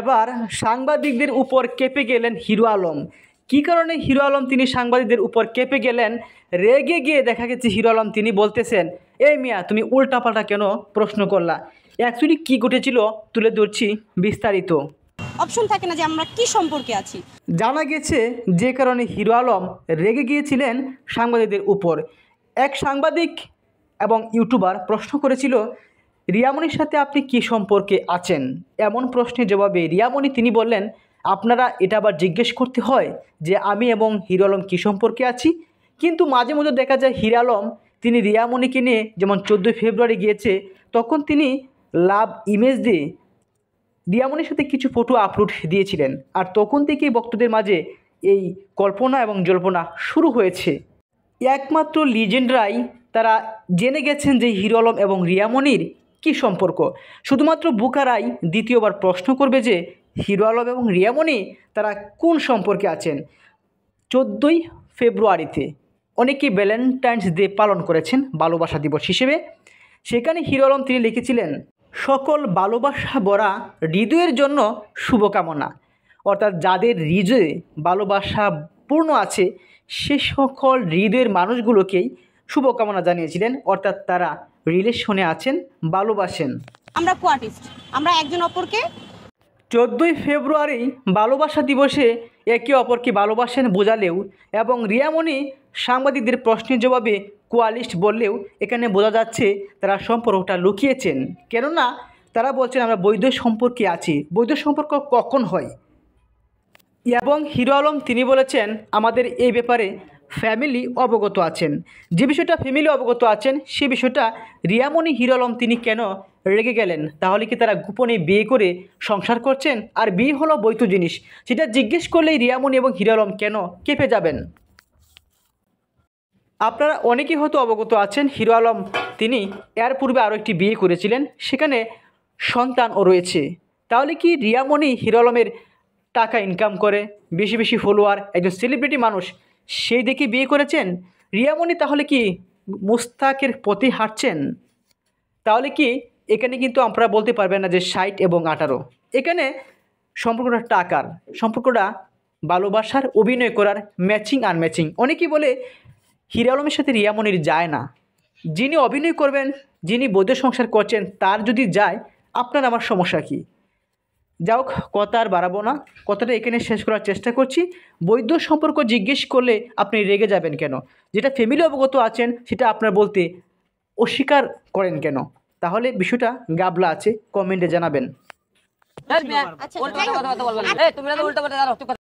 এবার সাংবাদিকদের উপর কেঁপে গেলেন হিরো আলম কি কারণে হিরো আলম তিনি সাংবাদিকদের উপর কেঁপে গেলেন রেগে গিয়ে দেখা গেছে হিরো আলম তিনি বলতেছেন এই মিয়া তুমি উল্টাপাল্টা কেন প্রশ্ন করলা অ্যাকচুয়ালি কি ঘটেছিল তুলে ধরছি বিস্তারিত অপশন থাকে না যে আমরা কি সম্পর্কে আছি জানা গেছে যে কারণে হিরো আলম রেগে গিয়েছিলেন সাংবাদিকদের উপর এক সাংবাদিক এবং ইউটিউবার প্রশ্ন করেছিল রিয়ামণির সাথে আপনি কি সম্পর্কে আছেন এমন প্রশ্নের জবাবে রিয়ামণি তিনি বললেন আপনারা এটা আবার জিজ্ঞেস করতে হয় যে আমি এবং হিরো আলম কী সম্পর্কে আছি কিন্তু মাঝে মধ্যে দেখা যায় হিরো আলম তিনি রিয়ামণিকে নিয়ে যেমন চোদ্দোই ফেব্রুয়ারি গিয়েছে তখন তিনি লাভ ইমেজ দিয়ে রিয়ামণির সাথে কিছু ফটো আপলোড দিয়েছিলেন আর তখন থেকেই ভক্তদের মাঝে এই কল্পনা এবং জল্পনা শুরু হয়েছে একমাত্র লিজেন্ডরাই তারা জেনে গেছেন যে হিরো আলম এবং রিয়ামণির কি সম্পর্ক শুধুমাত্র বুকারাই দ্বিতীয়বার প্রশ্ন করবে যে হিরো আলম এবং রিয়ামণি তারা কোন সম্পর্কে আছেন চোদ্দোই ফেব্রুয়ারিতে অনেকে ভ্যালেন্টাইন্স ডে পালন করেছেন ভালোবাসা দিবস হিসেবে সেখানে হিরো আলম তিনি লিখেছিলেন সকল ভালোবাসা বরা হৃদয়ের জন্য শুভকামনা অর্থাৎ যাদের হৃদয়ে ভালোবাসা পূর্ণ আছে সে সকল হৃদয়ের মানুষগুলোকেই শুভকামনা জানিয়েছিলেন অর্থাৎ তারা রিলেশনে আছেন ভালোবাসেন আমরা কোয়ার্টিস্ট আমরা একজন অপরকে চোদ্দোই ফেব্রুয়ারি ভালোবাসা দিবসে একে অপরকে ভালোবাসেন বোঝালেও এবং রিয়ামনি সাংবাদিকদের প্রশ্নের জবাবে কোয়ালিস্ট বললেও এখানে বোঝা যাচ্ছে তারা সম্পর্কটা লুকিয়েছেন কেননা তারা বলছেন আমরা বৈধ সম্পর্কে আছি বৈধ সম্পর্ক কখন হয় এবং হিরো আলম তিনি বলেছেন আমাদের এই ব্যাপারে ফ্যামিলি অবগত আছেন যে বিষয়টা ফ্যামিলি অবগত আছেন সে বিষয়টা রিয়ামণি হিরালম তিনি কেন রেগে গেলেন তাহলে কি তারা গোপনে বিয়ে করে সংসার করছেন আর বিয়ে হলো বৈধ জিনিস সেটা জিজ্ঞেস করলেই রিয়ামণি এবং হিরালম কেন কেঁপে যাবেন আপনারা অনেকেই হয়তো অবগত আছেন হিরো আলম তিনি এর পূর্বে আরও একটি বিয়ে করেছিলেন সেখানে সন্তানও রয়েছে তাহলে কি রিয়ামণি হিরো আলমের টাকা ইনকাম করে বেশি বেশি ফলোয়ার একজন সেলিব্রিটি মানুষ সেই দেখে বিয়ে করেছেন রিয়ামণি তাহলে কি মুস্তাকের পথে হাঁটছেন তাহলে কি এখানে কিন্তু আপনারা বলতে পারবেন না যে ষাট এবং আঠারো এখানে সম্পর্কটা টাকার সম্পর্কটা ভালোবাসার অভিনয় করার ম্যাচিং আনম্যাচিং অনেকেই বলে হিরা আলমের সাথে রিয়ামণির যায় না যিনি অভিনয় করবেন যিনি বৈধ সংসার করছেন তার যদি যায় আপনার আমার সমস্যা কী যা হোক কথা আর বাড়াবো না কথাটা এখানে শেষ করার চেষ্টা করছি বৈদ্য সম্পর্ক জিজ্ঞেস করলে আপনি রেগে যাবেন কেন যেটা ফ্যামিলি অবগত আছেন সেটা আপনার বলতে অস্বীকার করেন কেন তাহলে বিষয়টা গাবলা আছে কমেন্টে জানাবেন